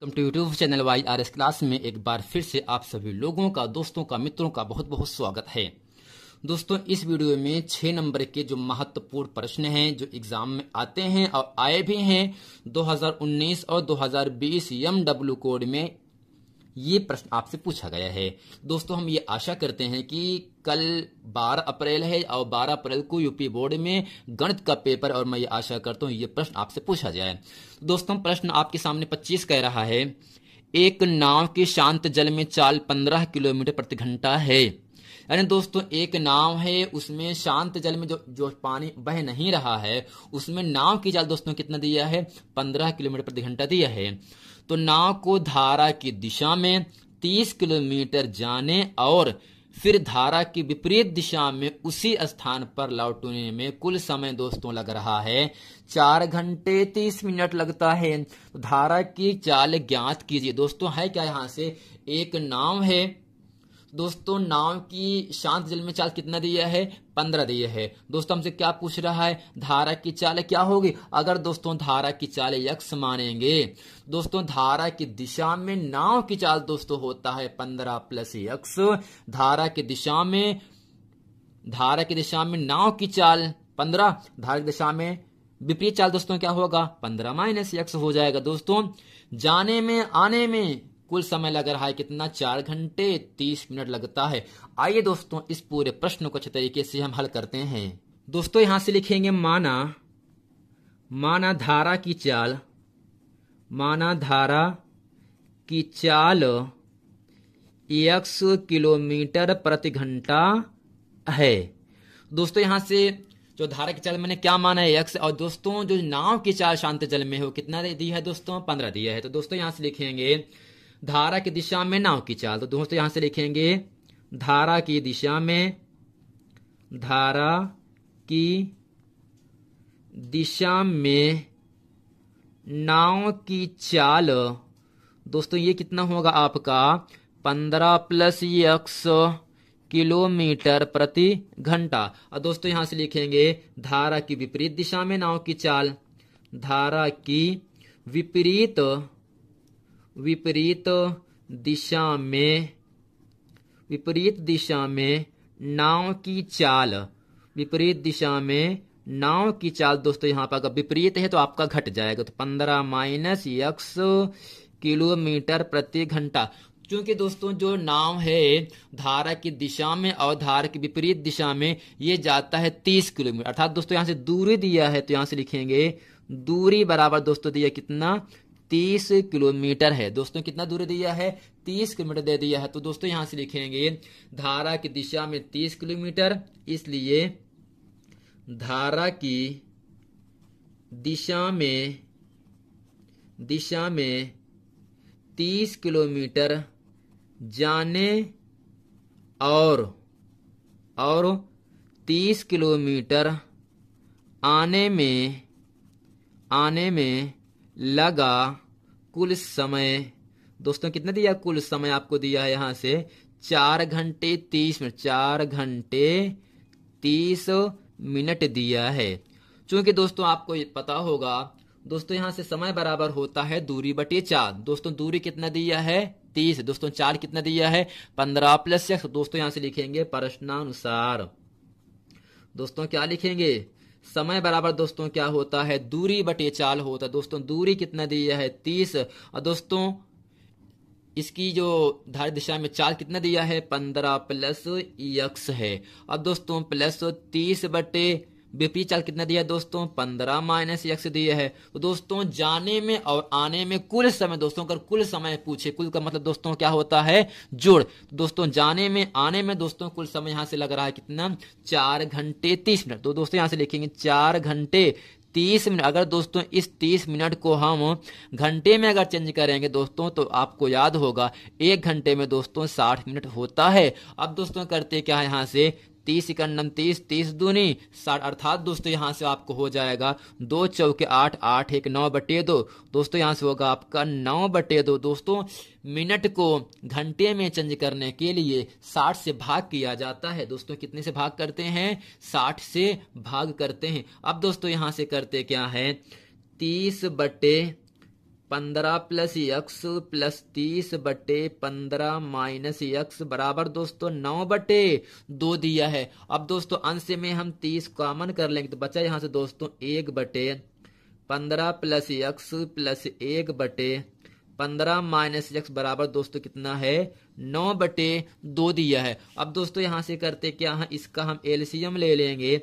तुम YouTube channel Y R S class में एक बार फिर से आप सभी लोगों का दोस्तों का मित्रों का बहुत बहुत स्वागत है दोस्तों इस वीडियो में छह नंबर के जो महत्वपूर्ण प्रश्न हैं जो एग्जाम में आते हैं और आए भी हैं 2019 और 2020 एमडब्ल्यू कोड में ये प्रश्न आपसे पूछा गया है दोस्तों हम ये आशा करते हैं कि कल 12 अप्रैल है और 12 अप्रैल को यूपी बोर्ड में गणित का पेपर और मैं ये आशा करता हूँ ये प्रश्न आपसे पूछा जाए दोस्तों प्रश्न आपके सामने पच्चीस कह रहा है एक नाव के शांत जल में चाल पंद्रह किलोमीटर प्रति घंटा है यानी दोस्तों एक नाव है उसमें शांत जल में जो जो पानी बह नहीं रहा है उसमें नाव की चाल दोस्तों कितना दिया है पंद्रह किलोमीटर प्रति घंटा दिया है तो नाव को धारा की दिशा में तीस किलोमीटर जाने और फिर धारा की विपरीत दिशा में उसी स्थान पर लौटने में कुल समय दोस्तों लग रहा है चार घंटे तीस मिनट लगता है तो धारा की चाल ज्ञात कीजिए दोस्तों है क्या यहाँ से एक नाव है दोस्तों नाव की शांत जल में चाल कितना दिया है पंद्रह दिया है दोस्तों हमसे क्या पूछ रहा है धारा की चाल क्या होगी अगर दोस्तों धारा की चाल यक्ष मानेंगे दोस्तों धारा की दिशा में नाव की चाल दोस्तों होता है पंद्रह प्लस यक्ष धारा की दिशा में धारा की दिशा में नाव की चाल पंद्रह धारा की दिशा में विपरीत चाल दोस्तों क्या होगा पंद्रह माइनस यक्स हो जाएगा दोस्तों जाने में आने में कुल समय लग रहा है कितना चार घंटे तीस मिनट लगता है आइए दोस्तों इस पूरे प्रश्न को अच्छे तरीके से हम हल करते हैं दोस्तों यहां से लिखेंगे माना माना धारा की चाल माना धारा की चाल एक्स किलोमीटर प्रति घंटा है दोस्तों यहां से जो धारा की चाल मैंने क्या माना है एक्स और दोस्तों जो नाव की चाल शांत जल में हो कितना दी है दोस्तों पंद्रह दिया है तो दोस्तों यहां से लिखेंगे धारा की दिशा में नाव की चाल तो दोस्तों यहां से लिखेंगे धारा की दिशा में धारा की दिशा में नाव की चाल दोस्तों ये कितना होगा आपका पंद्रह प्लस यक्स किलोमीटर प्रति घंटा और दोस्तों यहां से लिखेंगे धारा की विपरीत दिशा में नाव की चाल धारा की विपरीत विपरीत दिशा में विपरीत दिशा में नाव की चाल विपरीत दिशा में नाव की चाल दोस्तों यहाँ पर अगर विपरीत है तो आपका घट जाएगा तो पंद्रह माइनस यक्स किलोमीटर प्रति घंटा क्योंकि दोस्तों जो नाव है धारा की दिशा में और धारा की विपरीत दिशा में ये जाता है तीस किलोमीटर अर्थात दोस्तों यहाँ से दूरी दिया है तो यहां से लिखेंगे दूरी बराबर दोस्तों दिया कितना तीस किलोमीटर है दोस्तों कितना दूर दिया है तीस किलोमीटर दे दिया है तो दोस्तों यहां से लिखेंगे धारा की दिशा में तीस किलोमीटर इसलिए धारा की दिशा में दिशा में तीस किलोमीटर जाने और और तीस किलोमीटर आने में आने में लगा कुल समय दोस्तों कितना दिया कुल समय आपको दिया है यहां से चार घंटे तीस मिनट चार घंटे तीस मिनट दिया है चूंकि दोस्तों आपको पता होगा दोस्तों यहां से समय बराबर होता है दूरी बटे चार दोस्तों दूरी कितना दिया है तीस दोस्तों चार कितना दिया है पंद्रह प्लस दोस्तों यहां से लिखेंगे प्रश्नानुसार दोस्तों क्या लिखेंगे समय बराबर दोस्तों क्या होता है दूरी बटे चाल होता है दोस्तों दूरी कितना दिया है तीस और दोस्तों इसकी जो धारित दिशा में चाल कितना दिया है पंद्रह प्लस यक्स है और दोस्तों प्लस तीस बटे बीपी चाल कितना दिया है दोस्तों पंद्रह माइनस एक्स दिया है तो दोस्तों जाने में और आने में कुल समय दोस्तों अगर कुल समय पूछे कुल का मतलब दोस्तों क्या होता है जोड़ तो दोस्तों जाने में आने में दोस्तों कुल समय यहां से लग रहा है कितना चार घंटे तीस मिनट तो दोस्तों यहां से लिखेंगे चार घंटे तीस मिनट अगर दोस्तों इस तीस मिनट को हम घंटे में अगर चेंज करेंगे दोस्तों तो आपको याद होगा एक घंटे में दोस्तों साठ मिनट होता है अब दोस्तों करते क्या है यहां से तीस इकन्नम तीस तीस दूनी साठ अर्थात दोस्तों यहाँ से आपको हो जाएगा दो चौके आठ आठ एक नौ बटे दो दोस्तों यहाँ से होगा आपका नौ बटे दो दोस्तों मिनट को घंटे में चेंज करने के लिए साठ से भाग किया जाता है दोस्तों कितने से भाग करते हैं साठ से भाग करते हैं अब दोस्तों यहाँ से करते क्या है तीस बटे पंद्रह प्लस यक्स प्लस तीस बटे पंद्रह माइनस यक्स बराबर दोस्तों नौ बटे दो दिया है अब दोस्तों अंश में हम तीस कॉमन कर लेंगे तो बचा यहां से दोस्तों एक बटे पंद्रह प्लस यक्स प्लस एक बटे पंद्रह माइनस यक्स बराबर दोस्तों कितना है नौ बटे दो दिया है अब दोस्तों यहां से करते क्या हाँ इसका हम एलसीएम ले लेंगे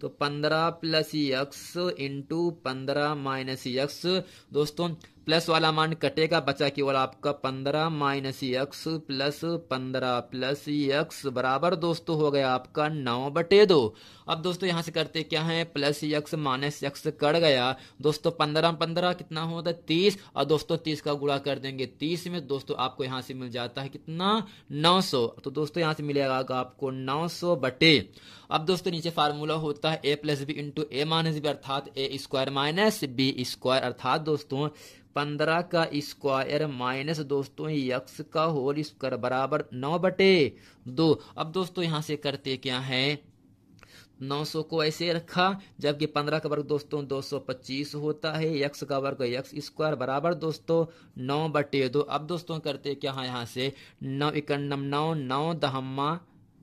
तो पंद्रह प्लस यक्स इंटू पंद्रह माइनस यक्स दोस्तों प्लस वाला मान कटेगा बचा केवल आपका पंद्रह माइनस यक्स प्लस पंद्रह प्लस एक्स बराबर दोस्तों हो गया आपका नौ बटे दो अब दोस्तों यहां से करते क्या है plus X minus X cut गया दोस्तों पंद्रह पंद्रह कितना होता है तीस और दोस्तों तीस का गुड़ा कर देंगे तीस में दोस्तों आपको यहाँ से मिल जाता है कितना नौ सौ तो दोस्तों यहां से मिलेगा आपको नौ सौ बटे अब दोस्तों नीचे फार्मूला होता है A plus B into A minus B अर्थात A square minus B square अर्थात दोस्तों पंद्रह का स्क्वायर माइनस दोस्तों यक्स का होल स्क्वायर बराबर नौ बटे दो अब दोस्तों यहाँ से करते क्या है 900 को ऐसे रखा जबकि 15 का वर्ग दोस्तों 225 होता है यक्स का वर्ग यक्स स्क्वायर बराबर दोस्तों नौ बटे दो अब दोस्तों करते क्या है यहाँ से नौ इकन्नम नौ नौ दहमा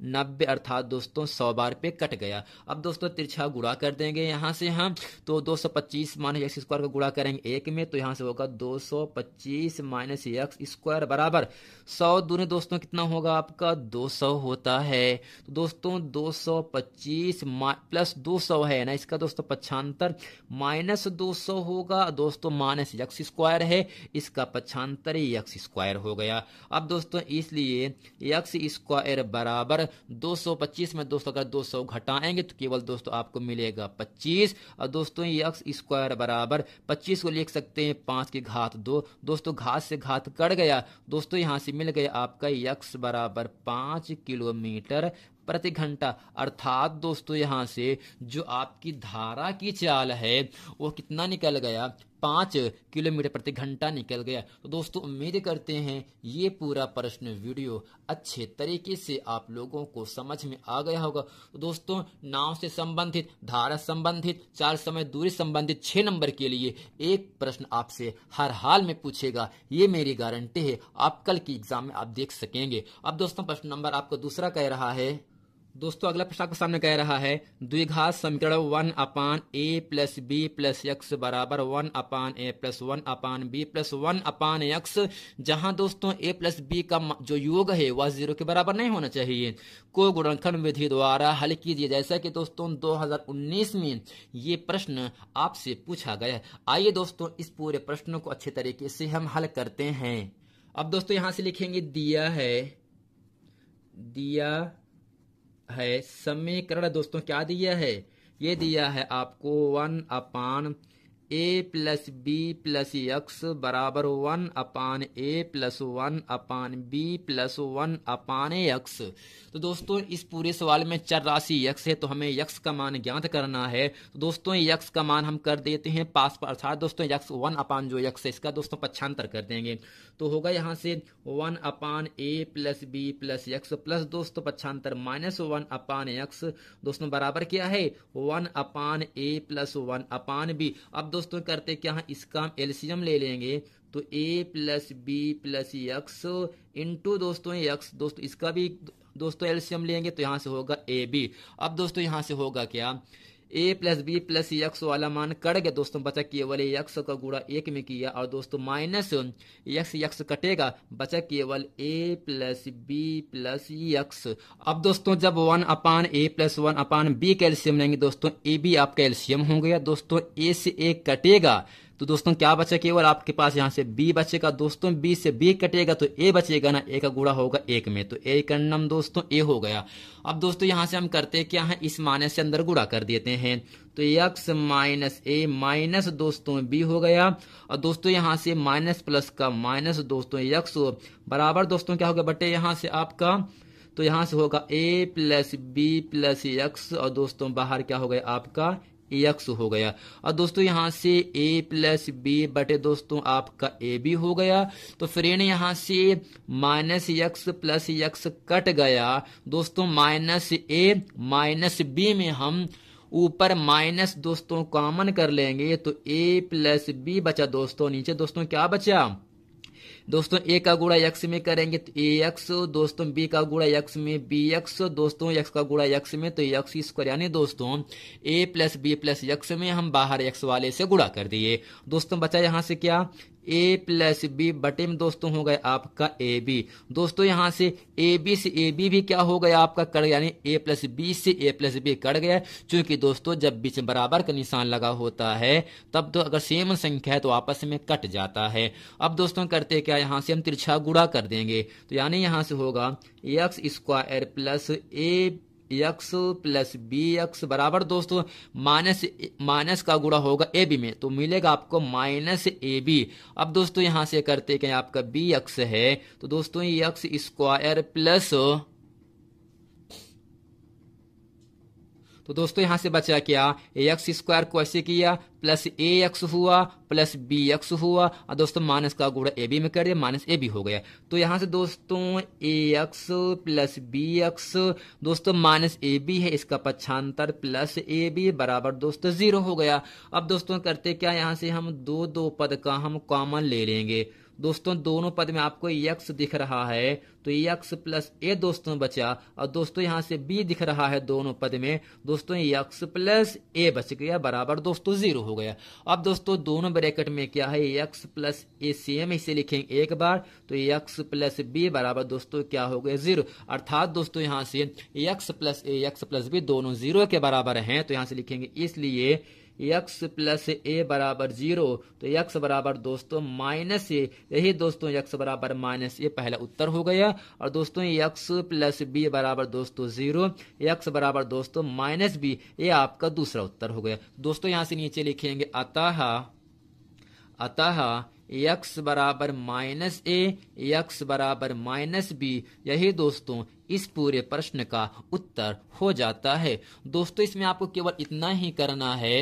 नब्बे अर्थात दोस्तों सौ बार पे कट गया अब दोस्तों तिरछा गुड़ा कर देंगे यहाँ से हम तो 225 सौ पच्चीस माइनस एक्स स्क्वायर को गुड़ा करेंगे एक में तो यहाँ से होगा 225 सौ पच्चीस माइनस एक्स स्क्वायर बराबर सौ दूने दोस्तों कितना होगा आपका 200 होता है तो दोस्तों 225 सौ पच्चीस प्लस सौ है ना इसका दोस्तों पच्छांतर माइनस दो होगा दोस्तों माइनस एक्स स्क्वायर है इसका पच्छांतर एक्स स्क्वायर हो गया अब दोस्तों इसलिए एक्स स्क्वायर बराबर 225 में दोस्तों अगर 200 घटाएंगे तो केवल दोस्तों आपको मिलेगा 25 और दोस्तों ये अक्स स्क्वायर बराबर 25 को लिख सकते हैं पांच की घात दो दोस्तों घात से घात कट गया दोस्तों यहां से मिल गया आपका यक्स बराबर पांच किलोमीटर प्रति घंटा अर्थात दोस्तों यहाँ से जो आपकी धारा की चाल है वो कितना निकल गया पाँच किलोमीटर प्रति घंटा निकल गया तो दोस्तों उम्मीद करते हैं ये पूरा प्रश्न वीडियो अच्छे तरीके से आप लोगों को समझ में आ गया होगा तो दोस्तों नाव से संबंधित धारा संबंधित चार समय दूरी संबंधित छह नंबर के लिए एक प्रश्न आपसे हर हाल में पूछेगा ये मेरी गारंटी है आप कल की एग्जाम में आप देख सकेंगे अब दोस्तों प्रश्न नंबर आपको दूसरा कह रहा है दोस्तों अगला प्रश्न आपके सामने कह रहा है द्विघात समीकरण one upon A plus B plus X बराबर one upon A plus one upon B plus one upon X जहां दोस्तों ए प्लस बी का जो योग है वह जीरो के बराबर नहीं होना चाहिए को गुणनखन विधि द्वारा हल कीजिए जैसा कि दोस्तों 2019 में ये प्रश्न आपसे पूछा गया आइए दोस्तों इस पूरे प्रश्न को अच्छे तरीके से हम हल करते हैं अब दोस्तों यहां से लिखेंगे दिया है दिया है समीकरण दोस्तों क्या दिया है ये दिया है आपको one upon A plus B plus X बराबर one upon A plus one upon B plus one upon X तो दोस्तों इस पूरे सवाल में चर राशि यक्स है तो हमें यक्स का मान ज्ञात करना है तो दोस्तों यक्स का मान हम कर देते हैं पास पर अर्थात दोस्तों यक्स वन अपान जो यक्स है इसका दोस्तों पक्षांतर कर देंगे तो होगा यहाँ से one upon A plus B plus X plus दोस्तों पक्षांतर माइनस वन अपान एक्स दोस्तों बराबर क्या है one upon A plus one upon B अब दोस्तों करते क्या है इसका एल्सियम ले लेंगे तो A plus B plus X into दोस्तों एक्स दोस्तों इसका भी दोस्तों एल्सियम लेंगे तो यहां से होगा ए बी अब दोस्तों यहां से होगा क्या A plus B plus X वाला मान कट गया दोस्तों बचा किए वाले यक्स का गुड़ा एक में किया और दोस्तों माइनस यक्स यक्स कटेगा बचा केवल A plus B plus X अब दोस्तों जब one upon A plus one upon B LCM लेंगे दोस्तों ए बी आपका कैल्शियम हो गया दोस्तों ए से ए कटेगा तो दोस्तों क्या बचा केवल आपके पास यहाँ से बी बचेगा दोस्तों बी से बी कटेगा तो ए बचेगा ना ए का गुड़ा होगा एक में तो ए का दोस्तों ए हो गया अब दोस्तों यहाँ से हम करते क्या है इस माने से अंदर गुड़ा कर देते हैं तो यक्स माइनस ए माइनस दोस्तों बी हो गया और दोस्तों यहाँ से माइनस प्लस का माइनस दोस्तों यक्स बराबर दोस्तों क्या होगा बटे यहाँ से आपका तो यहाँ से होगा a plus B plus X और दोस्तों बाहर क्या हो गया आपका एक्स हो गया और दोस्तों यहां से ए प्लस बी बटे दोस्तों आपका ए बी हो गया तो फ्रेंड यहां से minus X plus X cut गया दोस्तों माइनस ए माइनस बी में हम ऊपर माइनस दोस्तों कॉमन कर लेंगे तो ए प्लस बी बचा दोस्तों नीचे दोस्तों क्या बचा दोस्तों ए का गुड़ा यक्स में करेंगे तो ए एक्स दोस्तों बी का गुड़ा यक्स में बी एक्स दोस्तों एक्स का गुड़ा यक्स में तो यक्स स्क्वायर यानी दोस्तों A plus B plus X में हम बाहर यक्स वाले से गुड़ा कर दिए दोस्तों बचा यहाँ से क्या ए प्लस बी बटे में दोस्तों हो गया आपका ए बी दोस्तों यहाँ से ए बी से ए बी भी क्या हो गया आपका कट गया यानी ए प्लस बी से ए प्लस बी कट गया क्योंकि दोस्तों जब बीच में बराबर का निशान लगा होता है तब तो अगर सेम संख्या है तो आपस में कट जाता है अब दोस्तों करते क्या यहां से हम तिरछा गुड़ा कर देंगे तो यानी यहां से होगा X square plus A X plus B X बराबर दोस्तों माइनस माइनस का गुड़ा होगा ए बी में तो मिलेगा आपको माइनस ए बी अब दोस्तों यहां से करते हैं आपका बी एक्स है तो दोस्तों ये एक्स स्क्वायर प्लस तो दोस्तों यहाँ से बचा क्या ए एक्स स्क्वायर को ऐसे किया प्लस ए एक्स हुआ प्लस बी एक्स हुआ और दोस्तों माइनस का गुड़ा ए बी में दिया माइनस ए बी हो गया तो यहाँ से दोस्तों A X plus B X दोस्तों माइनस ए बी है इसका पक्षांतर प्लस ए बी बराबर दोस्तों जीरो हो गया अब दोस्तों करते क्या यहाँ से हम दो दो पद का हम कॉमन ले लेंगे दोस्तों दोनों पद में आपको यक्स दिख रहा है तो यक्स प्लस ए दोस्तों बचा और दोस्तों यहाँ से बी दिख रहा है दोनों पद में दोस्तों यक्स प्लस ए बच गया बराबर दोस्तों जीरो हो गया अब दोस्तों दोनों ब्रैकेट में क्या है यक्स प्लस ए सेम इसे लिखेंगे एक बार तो यक्स प्लस बी बराबर दोस्तों क्या हो गया जीरो अर्थात दोस्तों यहाँ से X plus A X plus B दोनों जीरो के बराबर है तो यहां से लिखेंगे इसलिए यक्स प्लस ए बराबर जीरो तो यक्स बराबर दोस्तों माइनस ए यही दोस्तों यक्स बराबर माइनस ए पहला उत्तर हो गया और दोस्तों यक्स प्लस बी बराबर दोस्तों जीरो यक्स बराबर दोस्तों माइनस बी ये आपका दूसरा उत्तर हो गया दोस्तों यहाँ से नीचे लिखेंगे अतः अतः यक्स बराबर माइनस ए यक्स बराबर माइनस बी यही दोस्तों इस पूरे प्रश्न का उत्तर हो जाता है दोस्तों इसमें आपको केवल इतना ही करना है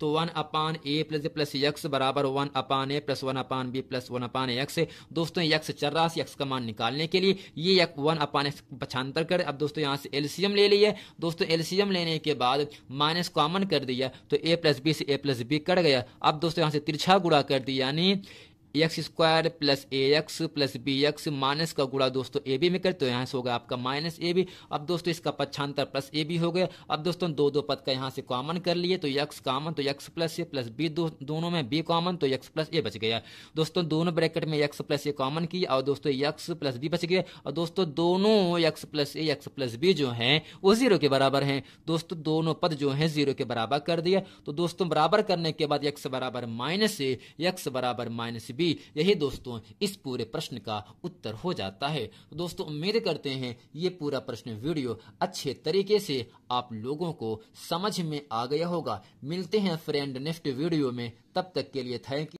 तो one upon A plus plus X बराबर one upon A plus one upon B plus one upon X दोस्तों यक्स चल रहा यक्स का मान निकालने के लिए ये यक वन अपान एक्स पछांतर कर अब दोस्तों यहाँ से एल्सियम ले लिया दोस्तों एल्सियम लेने के बाद माइनस कॉमन कर दिया तो ए प्लस बी से ए प्लस बी कट गया अब दोस्तों यहाँ से तिरछा गुड़ा कर दिया यानी X square plus A X plus B X minus का गुड़ा दोस्तों ए बी में करते हो यहाँ से होगा आपका माइनस ए बी अब दोस्तों इसका पक्षांतर प्लस ए बी हो गया अब दोस्तों दो दो पद का यहाँ से कॉमन कर लिए तो एक्स कॉमन तो X plus A plus B दोनों में बी कॉमन तो एक्स प्लस ए बच गया दोस्तों दोनों ब्रैकेट में एक्स प्लस ए कॉमन किया और दोस्तों एक्स प्लस बी बच गया और दोस्तों दोनों X plus A X plus B जो है वो जीरो के बराबर है दोस्तों दोनों पद जो है जीरो के बराबर कर दिया तो दोस्तों बराबर करने के बाद एक्स बराबर माइनस ए एक्स बराबर माइनस बी भी यही दोस्तों इस पूरे प्रश्न का उत्तर हो जाता है दोस्तों उम्मीद करते हैं ये पूरा प्रश्न वीडियो अच्छे तरीके से आप लोगों को समझ में आ गया होगा मिलते हैं फ्रेंड नेक्स्ट वीडियो में तब तक के लिए थैंक